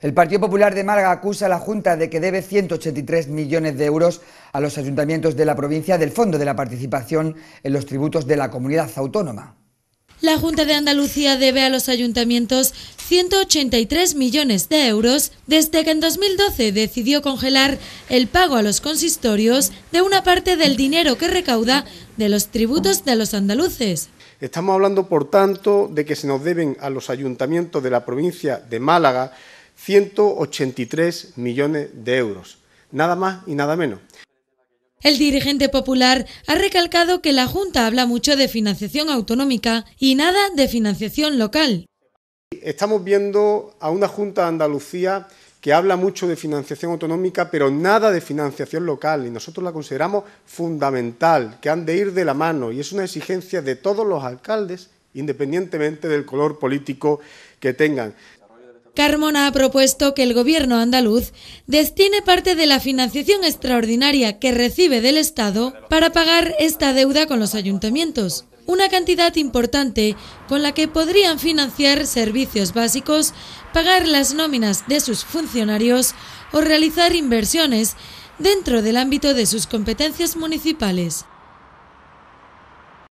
El Partido Popular de Málaga acusa a la Junta de que debe 183 millones de euros a los ayuntamientos de la provincia del Fondo de la Participación en los Tributos de la Comunidad Autónoma. La Junta de Andalucía debe a los ayuntamientos 183 millones de euros desde que en 2012 decidió congelar el pago a los consistorios de una parte del dinero que recauda de los tributos de los andaluces. Estamos hablando, por tanto, de que se nos deben a los ayuntamientos de la provincia de Málaga 183 millones de euros, nada más y nada menos. El dirigente popular ha recalcado que la Junta habla mucho de financiación autonómica y nada de financiación local. Estamos viendo a una Junta de Andalucía que habla mucho de financiación autonómica, pero nada de financiación local, y nosotros la consideramos fundamental, que han de ir de la mano, y es una exigencia de todos los alcaldes, independientemente del color político que tengan. Carmona ha propuesto que el gobierno andaluz destine parte de la financiación extraordinaria que recibe del Estado para pagar esta deuda con los ayuntamientos, una cantidad importante con la que podrían financiar servicios básicos, pagar las nóminas de sus funcionarios o realizar inversiones dentro del ámbito de sus competencias municipales.